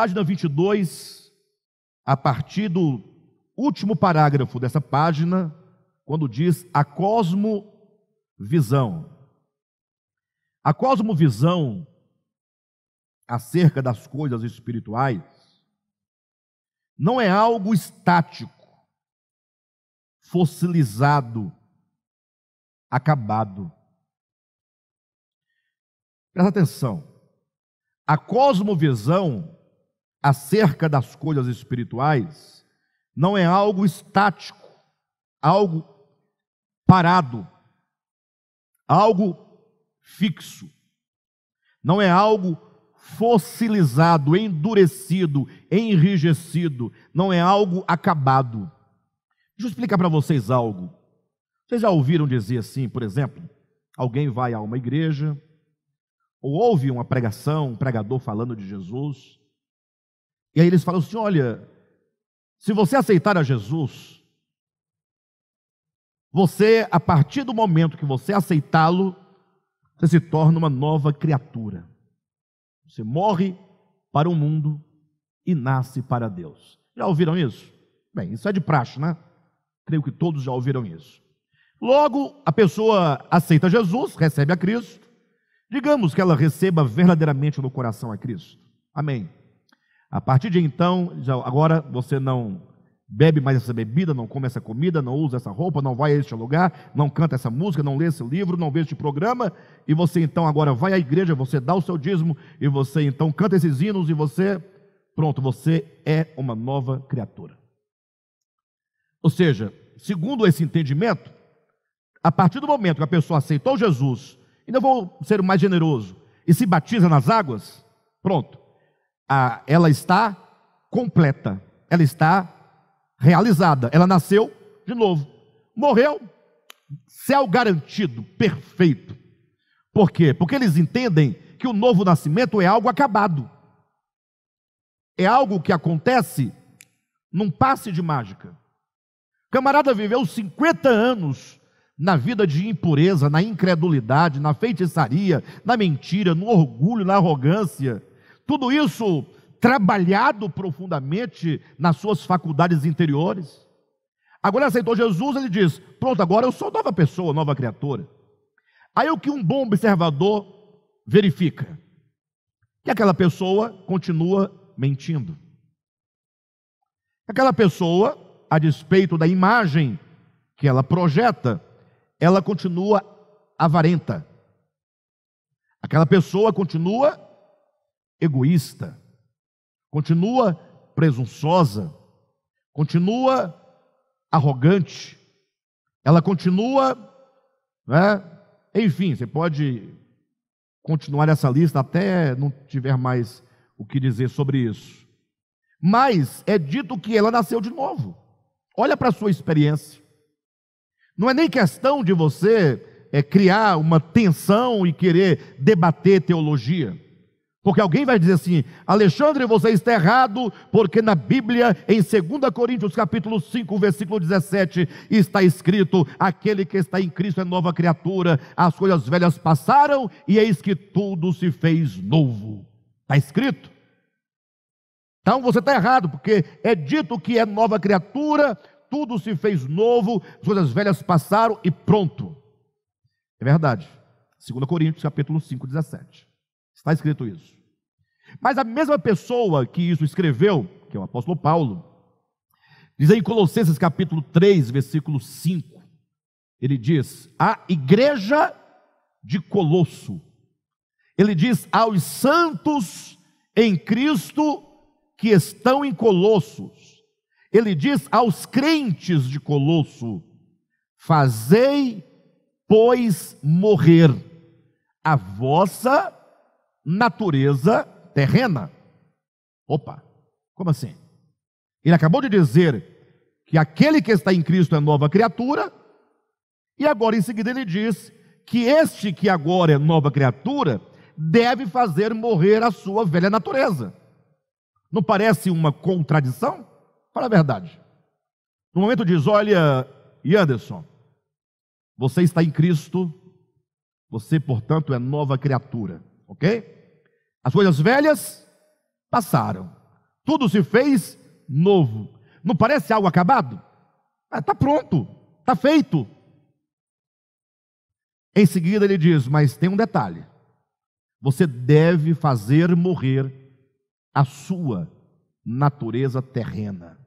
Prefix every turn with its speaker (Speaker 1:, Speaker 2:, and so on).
Speaker 1: Página 22, a partir do último parágrafo dessa página, quando diz a cosmovisão. A cosmovisão acerca das coisas espirituais não é algo estático, fossilizado, acabado. Presta atenção. A cosmovisão acerca das coisas espirituais não é algo estático, algo parado, algo fixo. Não é algo fossilizado, endurecido, enrijecido, não é algo acabado. Deixa eu explicar para vocês algo. Vocês já ouviram dizer assim, por exemplo, alguém vai a uma igreja, ou ouve uma pregação, um pregador falando de Jesus, e aí eles falam assim: olha, se você aceitar a Jesus, você, a partir do momento que você aceitá-lo, você se torna uma nova criatura. Você morre para o mundo e nasce para Deus. Já ouviram isso? Bem, isso é de praxe, né? Creio que todos já ouviram isso. Logo, a pessoa aceita Jesus, recebe a Cristo. Digamos que ela receba verdadeiramente no coração a Cristo. Amém. A partir de então, já, agora você não bebe mais essa bebida, não come essa comida, não usa essa roupa, não vai a este lugar, não canta essa música, não lê esse livro, não vê este programa, e você então agora vai à igreja, você dá o seu dízimo, e você então canta esses hinos, e você, pronto, você é uma nova criatura. Ou seja, segundo esse entendimento, a partir do momento que a pessoa aceitou Jesus, ainda vou ser mais generoso, e se batiza nas águas, pronto, ah, ela está completa, ela está realizada, ela nasceu de novo, morreu, céu garantido, perfeito. Por quê? Porque eles entendem que o novo nascimento é algo acabado, é algo que acontece num passe de mágica. O camarada viveu 50 anos na vida de impureza, na incredulidade, na feitiçaria, na mentira, no orgulho, na arrogância tudo isso trabalhado profundamente nas suas faculdades interiores. Agora aceitou Jesus, ele diz: Pronto, agora eu sou nova pessoa, nova criatura. Aí o que um bom observador verifica? Que aquela pessoa continua mentindo. Aquela pessoa, a despeito da imagem que ela projeta, ela continua avarenta. Aquela pessoa continua egoísta, continua presunçosa, continua arrogante, ela continua, né? enfim, você pode continuar essa lista até não tiver mais o que dizer sobre isso. Mas é dito que ela nasceu de novo. Olha para a sua experiência. Não é nem questão de você é, criar uma tensão e querer debater teologia. Porque alguém vai dizer assim: Alexandre, você está errado, porque na Bíblia, em 2 Coríntios capítulo 5, versículo 17, está escrito: aquele que está em Cristo é nova criatura, as coisas velhas passaram, e eis que tudo se fez novo. Está escrito. Então você está errado, porque é dito que é nova criatura, tudo se fez novo, as coisas velhas passaram e pronto. É verdade. 2 Coríntios capítulo 5, 17. Está escrito isso. Mas a mesma pessoa que isso escreveu, que é o apóstolo Paulo, diz aí em Colossenses capítulo 3, versículo 5, ele diz: A igreja de Colosso. Ele diz aos santos em Cristo que estão em Colossos. Ele diz aos crentes de Colosso: Fazei, pois, morrer a vossa natureza terrena. Opa, como assim? Ele acabou de dizer que aquele que está em Cristo é nova criatura, e agora em seguida ele diz que este que agora é nova criatura deve fazer morrer a sua velha natureza. Não parece uma contradição? Fala a verdade. No momento diz: Olha, Anderson, você está em Cristo, você, portanto, é nova criatura ok? As coisas velhas passaram, tudo se fez novo. Não parece algo acabado? Está ah, tá pronto, está feito. Em seguida ele diz: Mas tem um detalhe. Você deve fazer morrer a sua natureza terrena.